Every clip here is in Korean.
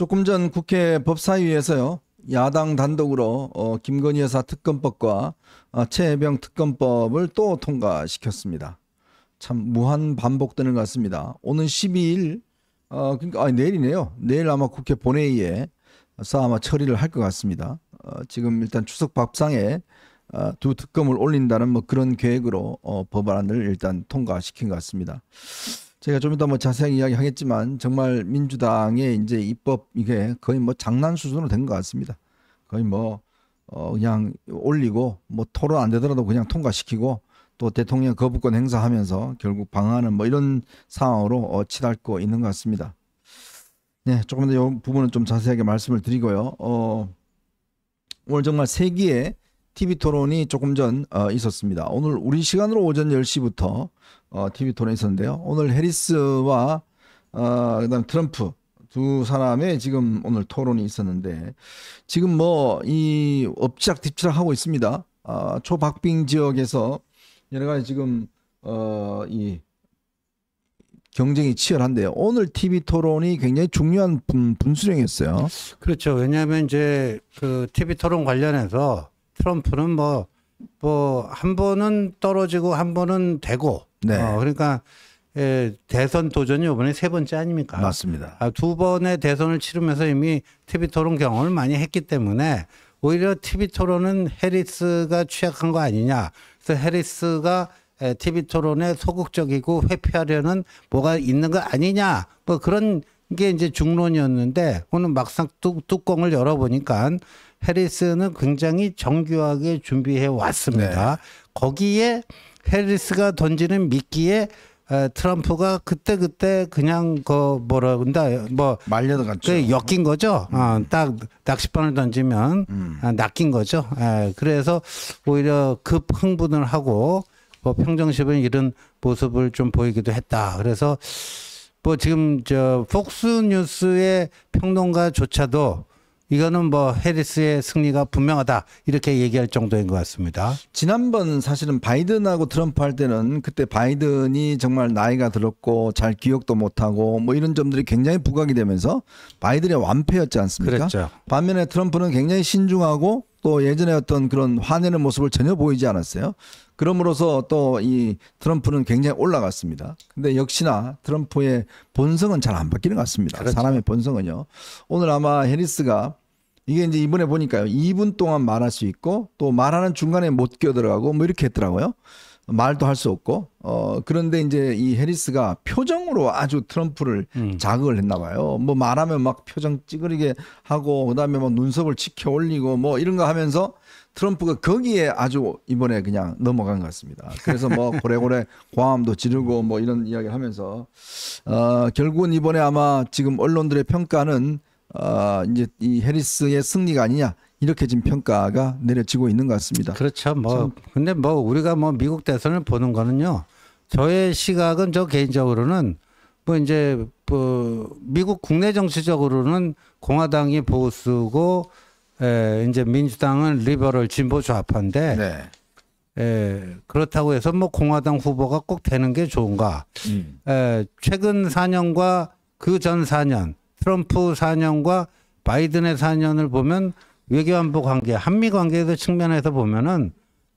조금 전 국회 법사위에서요. 야당 단독으로 어, 김건희 여사 특검법과 어, 최혜병 특검법을 또 통과시켰습니다. 참 무한 반복되는 것 같습니다. 오는 12일 어, 그러니까 아니, 내일이네요. 내일 아마 국회 본회의에 아마 처리를 할 것 같습니다. 어, 지금 일단 추석 밥상에 어, 두 특검을 올린다는 뭐 그런 계획으로 어, 법안을 일단 통과시킨 것 같습니다. 제가 좀 이따 뭐 자세히 이야기하겠지만 정말 민주당의 이제 입법 이게 거의 뭐 장난 수준으로 된 것 같습니다. 거의 뭐 어 그냥 올리고 뭐 토론 안 되더라도 그냥 통과시키고 또 대통령 거부권 행사하면서 결국 방어은뭐 이런 상황으로 어 치닫고 있는 것 같습니다. 네, 조금 더이 부분은 좀 자세하게 말씀을 드리고요. 어, 오늘 정말 세기의 TV 토론이 조금 전 어, 있었습니다. 오늘 우리 시간으로 오전 10시부터 어, TV 토론이 있었는데요. 오늘 해리스와 어, 그다음 트럼프 두 사람의 지금 오늘 토론이 있었는데 지금 뭐 이 엎치락뒤치락 하고 있습니다. 어, 초박빙 지역에서 여러 가지 지금 어, 이 경쟁이 치열한데요. 오늘 TV 토론이 굉장히 중요한 분, 분수령이었어요. 그렇죠. 왜냐하면 이제 그 TV 토론 관련해서 트럼프는 뭐, 뭐, 한 번은 떨어지고 한 번은 되고. 네. 어, 그러니까 예, 대선 도전이 이번에 세 번째 아닙니까? 맞습니다. 아, 두 번의 대선을 치르면서 이미 TV 토론 경험을 많이 했기 때문에 오히려 TV 토론은 해리스가 취약한 거 아니냐. 그래서 해리스가 TV 예, 토론에 소극적이고 회피하려는 뭐가 있는 거 아니냐. 뭐 그런 게 이제 중론이었는데 오늘 막상 뚜, 껑을 열어보니까 해리스는 굉장히 정교하게 준비해 왔습니다. 네. 거기에 해리스가 던지는 미끼에 어, 트럼프가 그때 그때 그냥 그 뭐라 그런다 뭐 말려들었죠. 그 엮인 거죠. 어, 딱 낚싯바늘 던지면 음. 아, 낚인 거죠. 에, 예, 그래서 오히려 급 흥분을 하고 뭐 평정심을 이런 모습을 좀 보이기도 했다. 그래서 뭐 지금 저 폭스 뉴스의 평론가조차도 이거는 뭐 해리스의 승리가 분명하다 이렇게 얘기할 정도인 것 같습니다. 지난번 사실은 바이든하고 트럼프 할 때는 그때 바이든이 정말 나이가 들었고 잘 기억도 못하고 뭐 이런 점들이 굉장히 부각이 되면서 바이든의 완패였지 않습니까? 그랬죠. 반면에 트럼프는 굉장히 신중하고 또 예전에 어떤 그런 화내는 모습을 전혀 보이지 않았어요. 그럼으로써 또이 트럼프는 굉장히 올라갔습니다. 근데 역시나 트럼프의 본성은 잘 안 바뀌는 것 같습니다. 그렇죠. 사람의 본성은요. 오늘 아마 해리스가 이게 이제 이번에 보니까요. 2분 동안 말할 수 있고 또 말하는 중간에 못 끼어들어가고 뭐 이렇게 했더라고요. 말도 할 수 없고 어 그런데 이제 이 해리스가 표정으로 아주 트럼프를 음. 자극을 했나 봐요. 뭐 말하면 막 표정 찌그리게 하고 그다음에 뭐 눈썹을 치켜 올리고 뭐 이런 거 하면서 트럼프가 거기에 아주 이번에 그냥 넘어간 것 같습니다. 그래서 뭐 고래고래 고함도 지르고 뭐 이런 이야기를 하면서 어 결국은 이번에 아마 지금 언론들의 평가는 어, 이제 이 해리스의 승리가 아니냐 이렇게 지금 평가가 내려지고 있는 것 같습니다. 그렇죠. 뭐 근데 뭐 우리가 뭐 미국 대선을 보는 거는요. 저의 시각은 저 개인적으로는 뭐 이제 뭐 미국 국내 정치적으로는 공화당이 보수고 에 이제 민주당은 리버럴 진보 좌파인데 네. 에 그렇다고 해서 뭐 공화당 후보가 꼭 되는 게 좋은가? 음. 에 최근 4년과 그 전 4년 트럼프 4년과 바이든의 4년을 보면 외교안보 관계, 한미 관계에서 측면에서 보면은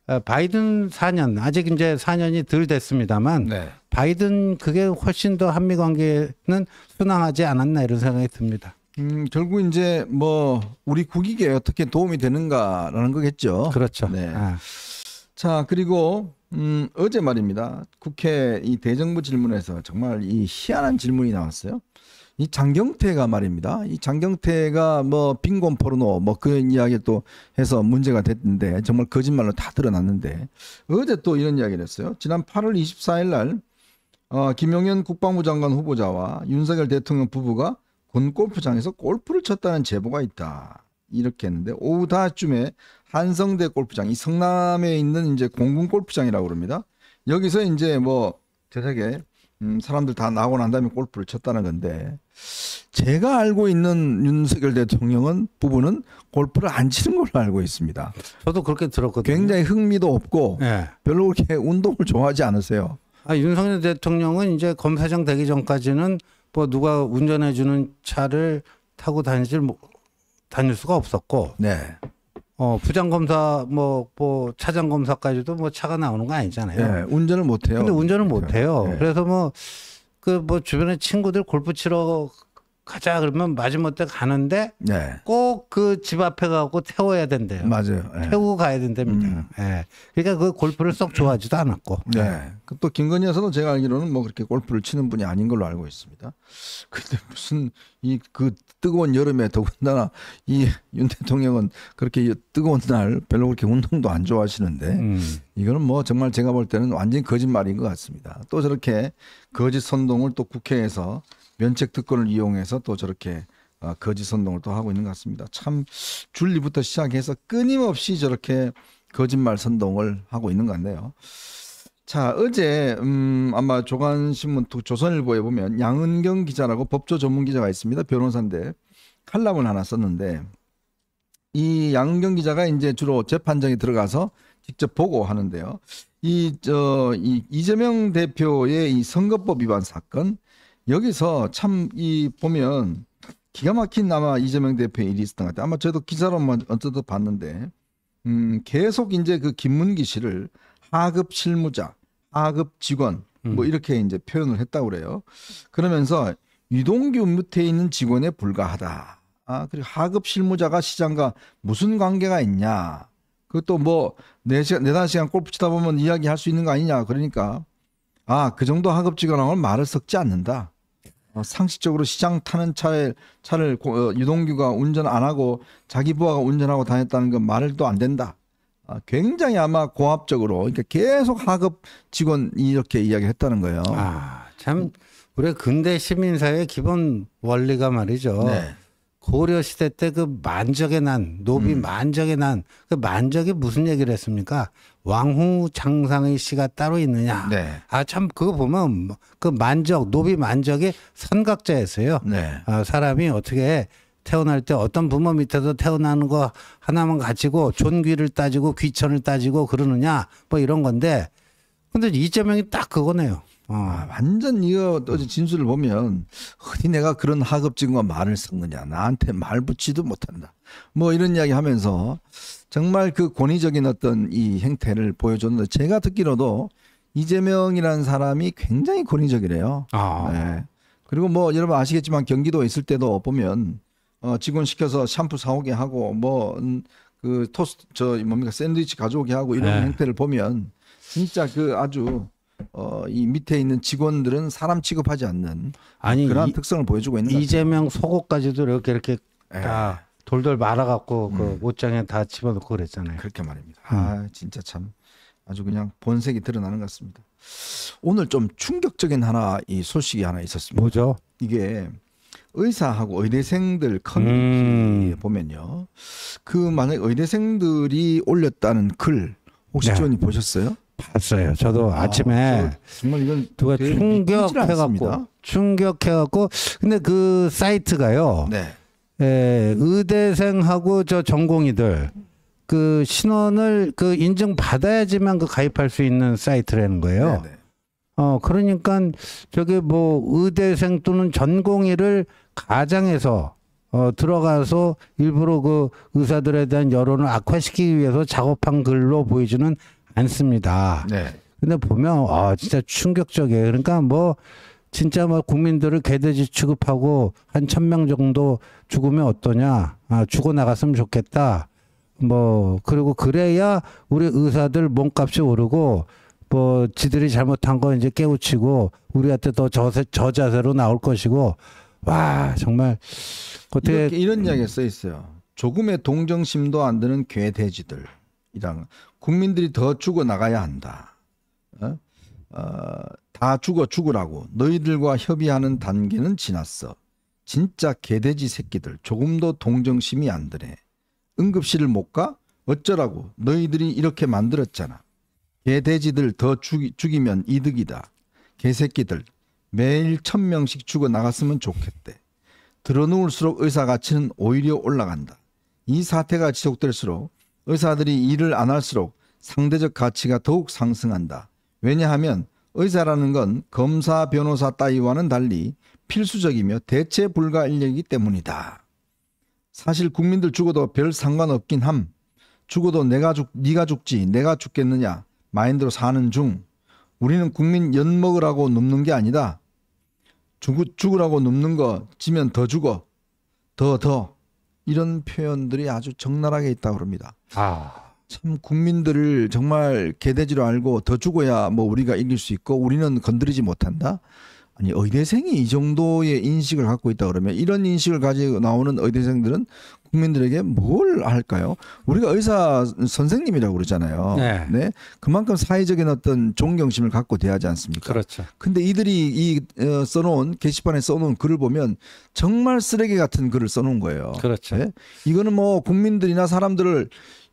아, 바이든 4년 아직 이제 4년이 덜 됐습니다만 네. 바이든 그게 훨씬 더 한미 관계는 순항하지 않았나 이런 생각이 듭니다. 음, 결국 이제 뭐 우리 국익에 어떻게 도움이 되는가라는 거겠죠. 그렇죠. 네. 아. 자 그리고 음, 어제 말입니다. 국회 이 대정부 질문에서 정말 이 희한한 질문이 나왔어요. 이 장경태가 말입니다. 이 장경태가 뭐 빈곤 포르노 뭐 그런 이야기 또 해서 문제가 됐는데 정말 거짓말로 다 드러났는데 어제 또 이런 이야기를 했어요. 지난 8월 24일 날 어, 김용현 국방부 장관 후보자와 윤석열 대통령 부부가 군 골프장에서 골프를 쳤다는 제보가 있다. 이렇게 했는데 오후 다쯤에 한성대 골프장 이 성남에 있는 이제 공군 골프장이라고 그럽니다. 여기서 이제 뭐 저녁에 음, 사람들 다 나고 오난 다음에 골프를 쳤다는 건데 제가 알고 있는 윤석열 대통령은 부부는 골프를 안 치는 걸로 알고 있습니다. 저도 그렇게 들었거든요. 굉장히 흥미도 없고 네. 별로 그렇게 운동을 좋아하지 않으세요. 아, 윤석열 대통령은 이제 검사장 되기 전까지는 뭐 누가 운전해 주는 차를 타고 다니 뭐, 다닐 수가 없었고 네. 어, 부장검사, 뭐, 뭐, 차장검사까지도 뭐 차가 나오는 거 아니잖아요. 예, 운전을 못해요. 근데 운전을 못해요. 예. 그래서 뭐, 그 뭐 주변에 친구들 골프 치러 가자 그러면 마지못해 가는데 네. 꼭그 집 앞에 가고 태워야 된대요. 맞아요. 네. 태우고 가야 된답니다. 음. 예. 음. 네. 그러니까 그 골프를 썩 좋아하지도 않았고. 네. 예. 그 또 김건희 여사도 제가 알기로는 뭐 그렇게 골프를 치는 분이 아닌 걸로 알고 있습니다. 근데 무슨 이 그 뜨거운 여름에 더군다나 이 윤 대통령은 그렇게 뜨거운 날 별로 그렇게 운동도 안 좋아하시는데 음. 이거는 뭐 정말 제가 볼 때는 완전히 거짓말인 것 같습니다. 또 저렇게 거짓 선동을 또 국회에서 면책 특권을 이용해서 또 저렇게 어, 거짓 선동을 또 하고 있는 것 같습니다. 참 줄리부터 시작해서 끊임없이 저렇게 거짓말 선동을 하고 있는 것 같네요. 자 어제 음, 아마 조간신문 조선일보에 보면 양은경 기자라고 법조 전문 기자가 있습니다. 변호사인데 칼럼을 하나 썼는데 이 양은경 기자가 이제 주로 재판장에 들어가서 직접 보고 하는데요. 이, 저, 이, 이재명 대표의 이 선거법 위반 사건, 여기서 참 이 보면 기가 막힌 아마 이재명 대표의 일이 있었던 것 같아요. 아마 저도 기사로만 어쩌다 봤는데 음, 계속 이제 그 김문기 씨를 하급 실무자, 하급 직원 뭐 음. 이렇게 이제 표현을 했다고 그래요. 그러면서 유동규 밑에 있는 직원에 불과하다. 아, 그리고 하급 실무자가 시장과 무슨 관계가 있냐. 그것도 뭐 4시간, 네 4시간 골프 치다 보면 이야기할 수 있는 거 아니냐. 그러니까 아, 그 정도 하급 직원하고는 말을 섞지 않는다. 어, 상식적으로 시장 타는 차에 차를 고, 어, 유동규가 운전 안 하고 자기 부하가 운전하고 다녔다는 건 말을 또 안 된다. 아, 굉장히 아마 고압적으로 그러니까 계속 하급 직원 이렇게 이야기했다는 거예요. 아 참 우리 근대 시민사의 회 기본 원리가 말이죠. 네. 고려 시대 때 그 만적의 난, 노비 음. 만적의 난, 그 만적이 무슨 얘기를 했습니까? 왕후 장상의 시가 따로 있느냐? 네. 아참 그거 보면 뭐 그 만적, 노비 만적이 선각자였어요. 네. 아, 사람이 어떻게 태어날 때 어떤 부모 밑에서 태어나는 거 하나만 가지고 존귀를 따지고 귀천을 따지고 그러느냐 뭐 이런 건데 근데 이재명이 딱 그거네요. 어. 완전 이거 어 진술을 보면 흔히 내가 그런 하급지근과 말을 썼느냐 나한테 말 붙지도 못한다 뭐 이런 이야기 하면서 정말 그 권위적인 어떤 이 행태를 보여줬는데 제가 듣기로도 이재명이라는 사람이 굉장히 권위적이래요. 아. 네. 그리고 뭐 여러분 아시겠지만 경기도 있을 때도 보면 어, 직원 시켜서 샴푸 사오게 하고 뭐그 음, 토스트 저 뭡니까 샌드위치 가져오게 하고 이런 네. 행태를 보면 진짜 그 아주 어, 이 밑에 있는 직원들은 사람 취급하지 않는 아니, 그런 이, 특성을 보여주고 있는 이재명 속옷까지도 이렇게 이렇게 에다 예. 돌돌 말아갖고 음. 그 옷장에 다 집어넣고 그랬잖아요. 그렇게 말입니다. 음. 아 진짜 참 아주 그냥 본색이 드러나는 것 같습니다. 오늘 좀 충격적인 하나 이 소식이 하나 있었습니다. 뭐죠? 이게 의사하고 의대생들 커뮤니티 음. 보면요. 그 만약 의대생들이 올렸다는 글 혹시 네. 조원님 보셨어요? 봤어요. 저도 아, 아침에 정말 이건 누가 충격해갖고 충격해갖고 근데 그 사이트가요. 네. 예, 의대생하고 저 전공이들 그 신원을 그 인증 받아야지만 그 가입할 수 있는 사이트라는 거예요. 네네. 네. 어 그러니까 저게 뭐 의대생 또는 전공의를 가장해서 어, 들어가서 일부러 그 의사들에 대한 여론을 악화시키기 위해서 작업한 글로 보여주는 않습니다. 네. 근데 보면 아 진짜 충격적이에요. 그러니까 뭐 진짜 뭐 국민들을 개돼지 취급하고 한 천 명 정도 죽으면 어떠냐? 아 죽어 나갔으면 좋겠다. 뭐 그리고 그래야 우리 의사들 몸값이 오르고 뭐 지들이 잘못한 거 이제 깨우치고 우리한테 더 저세, 저자세로 나올 것이고 와 정말 어떻게 이런 이야기가 써 있어요. 조금의 동정심도 안 드는 개돼지들. 이랑 국민들이 더 죽어 나가야 한다. 어? 어, 다 죽어 죽으라고 너희들과 협의하는 단계는 지났어. 진짜 개돼지 새끼들 조금도 동정심이 안 드네. 응급실을 못 가? 어쩌라고 너희들이 이렇게 만들었잖아. 개돼지들 더 죽이, 죽이면 이득이다. 개새끼들 매일 천 명씩 죽어 나갔으면 좋겠대. 들어누울수록 의사 가치는 오히려 올라간다. 이 사태가 지속될수록 의사들이 일을 안 할수록 상대적 가치가 더욱 상승한다. 왜냐하면 의사라는 건 검사, 변호사 따위와는 달리 필수적이며 대체 불가 인력이기 때문이다. 사실 국민들 죽어도 별 상관없긴 함. 죽어도 내가 죽, 네가 죽지, 내가 죽겠느냐 마인드로 사는 중. 우리는 국민 연 먹으라고 눕는 게 아니다. 죽, 죽으라고 눕는 거 지면 더 죽어. 더 더. 이런 표현들이 아주 적나라하게 있다고 그럽니다. 아. 참 국민들을 정말 개돼지로 알고 더 죽어야 뭐 우리가 이길 수 있고 우리는 건드리지 못한다. 아니 의대생이 이 정도의 인식을 갖고 있다 그러면 이런 인식을 가지고 나오는 의대생들은 국민들에게 뭘 할까요? 우리가 의사 선생님이라고 그러잖아요. 네. 네. 그만큼 사회적인 어떤 존경심을 갖고 대하지 않습니까? 그렇죠. 근데 이들이 이 어, 써놓은 게시판에 써놓은 글을 보면 정말 쓰레기 같은 글을 써놓은 거예요. 그렇죠. 네? 이거는 뭐 국민들이나 사람들을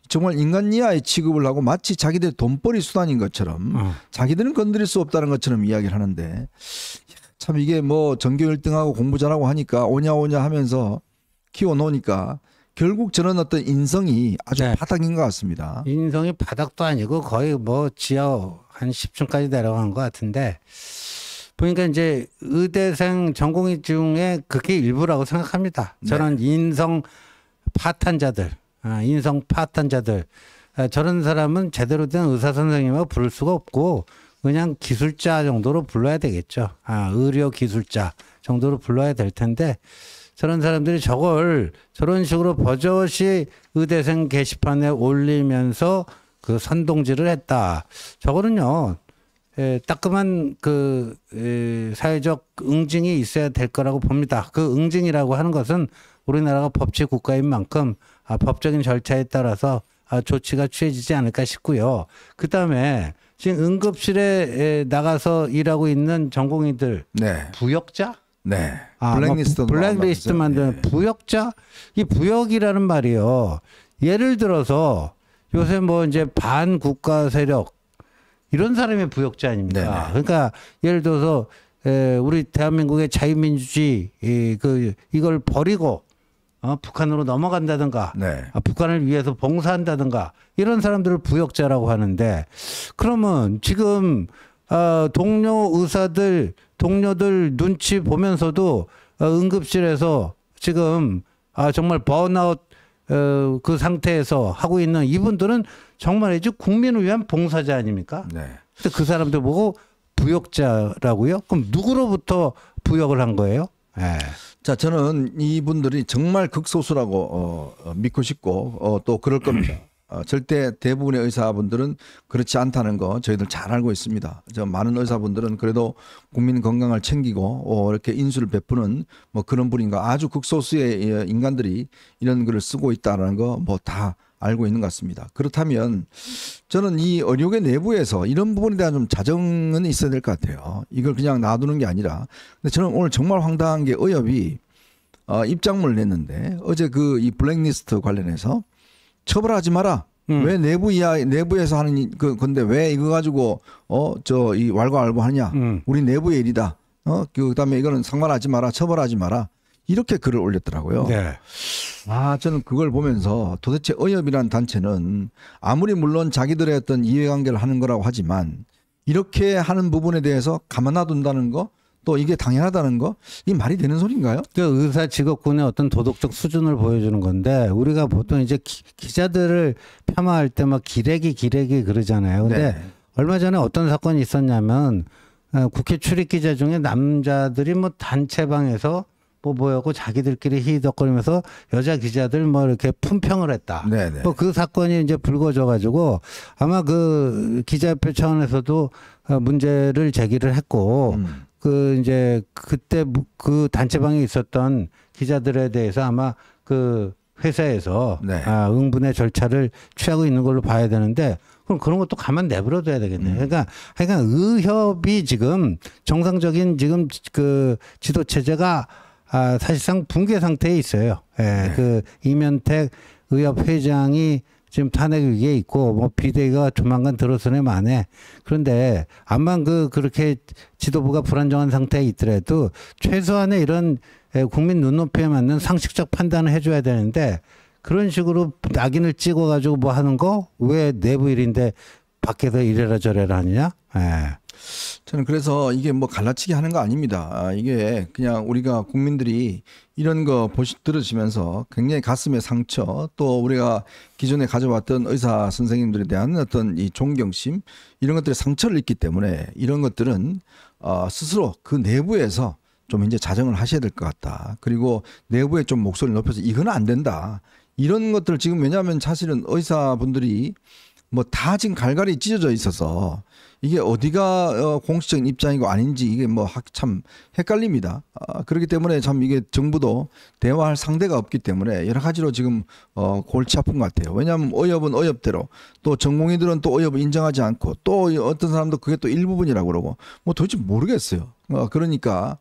정말 인간 이하의 취급을 하고 마치 자기들 돈벌이 수단인 것처럼 어. 자기들은 건드릴 수 없다는 것처럼 이야기를 하는데 참 이게 뭐 전교 1등하고 공부 잘하고 하니까 오냐 오냐 하면서 키워 놓으니까 결국 저는 어떤 인성이 아주 네. 바닥인 것 같습니다. 인성이 바닥도 아니고 거의 뭐 지하 한 10층까지 내려간 것 같은데 보니까 이제 의대생 전공인 중에 그게 일부라고 생각합니다. 네. 저는 네. 인성 파탄자들, 아, 인성 파탄자들 아, 저런 사람은 제대로 된 의사 선생님하 부를 수가 없고 그냥 기술자 정도로 불러야 되겠죠. 아, 의료 기술자 정도로 불러야 될 텐데 저런 사람들이 저걸 저런 식으로 버젓이 의대생 게시판에 올리면서 그 선동질을 했다. 저거는요. 에, 따끔한 그 에, 사회적 응징이 있어야 될 거라고 봅니다. 그 응징이라고 하는 것은 우리나라가 법치 국가인 만큼 아, 법적인 절차에 따라서 아, 조치가 취해지지 않을까 싶고요. 그 다음에 지금 응급실에 나가서 일하고 있는 전공의들 네. 부역자? 네. 아, 뭐 블랙리스트 뭐 블랙리스트 만드는 네. 부역자? 이 부역이라는 말이요. 예를 들어서 요새 뭐 이제 반국가 세력 이런 사람의 부역자 아닙니까? 네네. 그러니까 예를 들어서 에, 우리 대한민국의 자유민주주의 이, 그 이걸 버리고 어, 북한으로 넘어간다든가 네. 아, 북한을 위해서 봉사한다든가 이런 사람들을 부역자라고 하는데 그러면 지금 어, 동료 의사들 동료들 눈치 보면서도 어, 응급실에서 지금 아, 정말 번아웃 어, 그 상태에서 하고 있는 이분들은 정말 이제 국민을 위한 봉사자 아닙니까? 네. 근데 그 사람들 보고 부역자라고요? 그럼 누구로부터 부역을 한 거예요? 네. 자, 저는 이분들이 정말 극소수라고 어, 어, 믿고 싶고 어, 또 그럴 겁니다. 어, 절대 대부분의 의사분들은 그렇지 않다는 거 저희들 잘 알고 있습니다. 저 많은 의사분들은 그래도 국민 건강을 챙기고 어, 이렇게 인수를 베푸는 뭐 그런 분인가 아주 극소수의 예, 인간들이 이런 글을 쓰고 있다는거뭐다 알고 있는 것 같습니다. 그렇다면 저는 이 의료계 내부에서 이런 부분에 대한 좀 자정은 있어야 될 것 같아요. 이걸 그냥 놔두는 게 아니라. 근데 저는 오늘 정말 황당한 게 의협이 어, 입장문을 냈는데 어제 그 이 블랙리스트 관련해서 처벌하지 마라. 음. 왜 내부 이야 내부에서 하는 그 건데 왜 이거 가지고 어 저 이 왈가왈부 하냐? 음. 우리 내부의 일이다. 어 그다음에 이거는 상관하지 마라. 처벌하지 마라. 이렇게 글을 올렸더라고요. 네. 아, 저는 그걸 보면서 도대체 의협이란 단체는 아무리 물론 자기들의 어떤 이해관계를 하는 거라고 하지만 이렇게 하는 부분에 대해서 감만 놔둔다는 거, 또 이게 당연하다는 거, 이 말이 되는 소리인가요그 의사 직업군의 어떤 도덕적 수준을 보여주는 건데 우리가 보통 이제 기, 자들을 폄하할 때 막 기레기 기레기 그러잖아요. 근데 네. 얼마 전에 어떤 사건이 있었냐면 어, 국회 출입 기자 중에 남자들이 뭐 단체방에서 뭐 모여고 자기들끼리 히덕거리면서 여자 기자들 뭐 이렇게 품평을 했다. 뭐 그 사건이 이제 불거져가지고 아마 그 기자협회 차원에서도 문제를 제기를 했고 음. 그 이제 그때 그 단체방에 있었던 기자들에 대해서 아마 그 회사에서 네. 아, 응분의 절차를 취하고 있는 걸로 봐야 되는데 그럼 그런 것도 가만 내버려둬야 되겠네요. 음. 그러니까 그러니까 의협이 지금 정상적인 지금 그 지도 체제가 아, 사실상 붕괴 상태에 있어요. 예, 네. 그 이면택 의협 회장이 지금 탄핵 위기에 있고 뭐 비대위가 조만간 들어서네 만에 그런데 암만 그 그렇게 지도부가 불안정한 상태에 있더라도 최소한의 이런 예, 국민 눈높이에 맞는 상식적 판단을 해줘야 되는데 그런 식으로 낙인을 찍어가지고 뭐 하는 거 왜 내부 일인데 밖에서 이래라 저래라 하느냐? 예. 저는 그래서 이게 뭐 갈라치기 하는 거 아닙니다. 아, 이게 그냥 우리가 국민들이 이런 거 보시 들으시면서 굉장히 가슴에 상처 또 우리가 기존에 가져왔던 의사 선생님들에 대한 어떤 이 존경심 이런 것들에 상처를 입기 때문에 이런 것들은 어, 스스로 그 내부에서 좀 이제 자정을 하셔야 될 것 같다. 그리고 내부에 좀 목소리를 높여서 이건 안 된다. 이런 것들 지금 왜냐하면 사실은 의사분들이 뭐 다 지금 갈갈이 찢어져 있어서 이게 어디가 어, 공식적인 입장이고 아닌지 이게 뭐 참 헷갈립니다. 어, 그렇기 때문에 참 이게 정부도 대화할 상대가 없기 때문에 여러 가지로 지금 어, 골치 아픈 것 같아요. 왜냐하면 어협은 어협대로 또 전공의들은 또 어협을 인정하지 않고 또 어떤 사람도 그게 또 일부분이라고 그러고 뭐 도대체 모르겠어요. 그러니까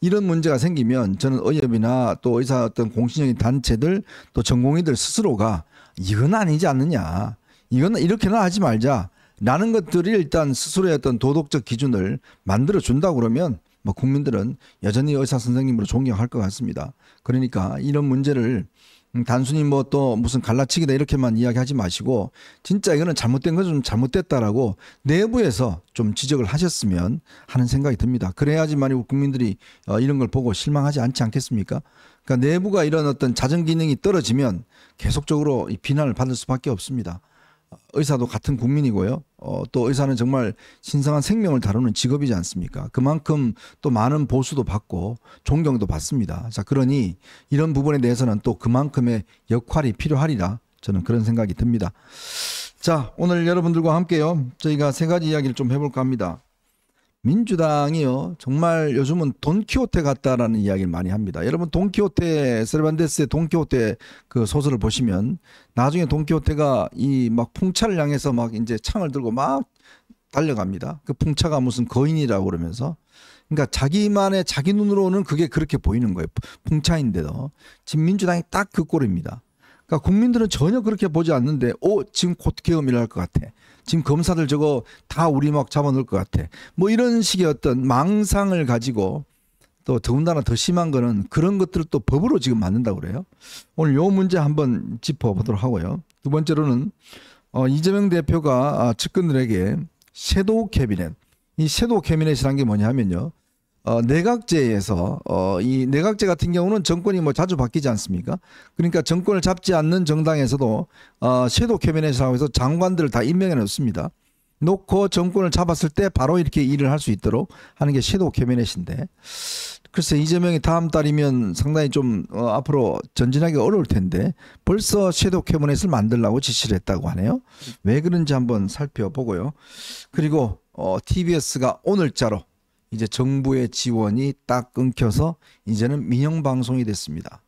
이런 문제가 생기면 저는 의협이나 또 의사 어떤 공신적인 단체들 또 전공의들 스스로가 이건 아니지 않느냐. 이건 이렇게나 하지 말자. 라는 것들이 일단 스스로의 어떤 도덕적 기준을 만들어 준다 고 그러면 뭐 국민들은 여전히 의사 선생님으로 존경할 것 같습니다. 그러니까 이런 문제를 음, 단순히 뭐 또 무슨 갈라치기다 이렇게만 이야기하지 마시고 진짜 이거는 잘못된 건좀 잘못됐다라고 내부에서 좀 지적을 하셨으면 하는 생각이 듭니다. 그래야지만 이 국민들이 어, 이런 걸 보고 실망하지 않지 않겠습니까? 그러니까 내부가 이런 어떤 자정 기능이 떨어지면 계속적으로 비난을 받을 수밖에 없습니다. 의사도 같은 국민이고요. 어, 또 의사는 정말 신성한 생명을 다루는 직업이지 않습니까? 그만큼 또 많은 보수도 받고 존경도 받습니다. 자, 그러니 이런 부분에 대해서는 또 그만큼의 역할이 필요하리라 저는 그런 생각이 듭니다. 자, 오늘 여러분들과 함께요. 저희가 세 가지 이야기를 좀 해볼까 합니다. 민주당이요 정말 요즘은 돈키호테 같다라는 이야기를 많이 합니다. 여러분 돈키호테 세르반데스의 돈키호테 그 소설을 보시면 나중에 돈키호테가 이 막 풍차를 향해서 막 이제 창을 들고 막 달려갑니다. 그 풍차가 무슨 거인이라고 그러면서 그러니까 자기만의 자기 눈으로는 그게 그렇게 보이는 거예요. 풍차인데도 지금 민주당이 딱 그 꼴입니다. 그러니까 국민들은 전혀 그렇게 보지 않는데, 오, 지금 곧 계엄이라 것 같아. 지금 검사들 저거 다 우리 막 잡아놓을 것 같아. 뭐 이런 식의 어떤 망상을 가지고 또 더군다나 더 심한 거는 그런 것들을 또 법으로 지금 만든다고 그래요. 오늘 요 문제 한번 짚어보도록 하고요. 두 번째로는 어, 이재명 대표가 아, 측근들에게 섀도우 캐비넷, 이 섀도우 캐비넷이라는게 뭐냐 하면요. 어, 내각제에서 어, 이 내각제 같은 경우는 정권이 뭐 자주 바뀌지 않습니까? 그러니까 정권을 잡지 않는 정당에서도 어, 섀도 캐비넷 상황에서 장관들을 다 임명해 놓습니다. 놓고 정권을 잡았을 때 바로 이렇게 일을 할 수 있도록 하는 게 섀도 캐비넷인데 글쎄 이재명이 다음 달이면 상당히 좀 어, 앞으로 전진하기 어려울 텐데 벌써 섀도 캐비넷을 만들라고 지시를 했다고 하네요. 왜 그런지 한번 살펴보고요. 그리고 어, TBS가 오늘자로 이제 정부의 지원이 딱 끊겨서 이제는 민영 방송이 됐습니다.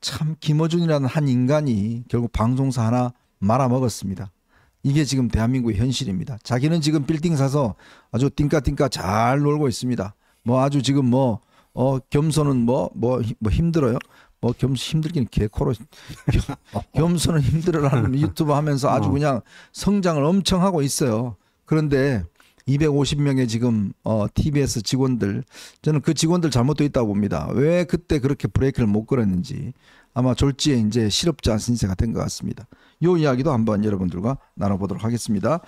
참 김어준이라는 한 인간이 결국 방송사 하나 말아먹었습니다. 이게 지금 대한민국의 현실입니다. 자기는 지금 빌딩 사서 아주 띵까띵까 잘 놀고 있습니다. 뭐 아주 지금 뭐 어, 겸손은 뭐뭐 뭐, 뭐 힘들어요. 뭐 겸손 힘들기는 개코로 겸손은 힘들어라는 유튜브 하면서 아주 어. 그냥 성장을 엄청 하고 있어요. 그런데 250명의 지금 어, TBS 직원들 저는 그 직원들 잘못도 있다고 봅니다. 왜 그때 그렇게 브레이크를 못 걸었는지 아마 졸지에 이제 실업자 신세가 된 것 같습니다. 요 이야기도 한번 여러분들과 나눠보도록 하겠습니다.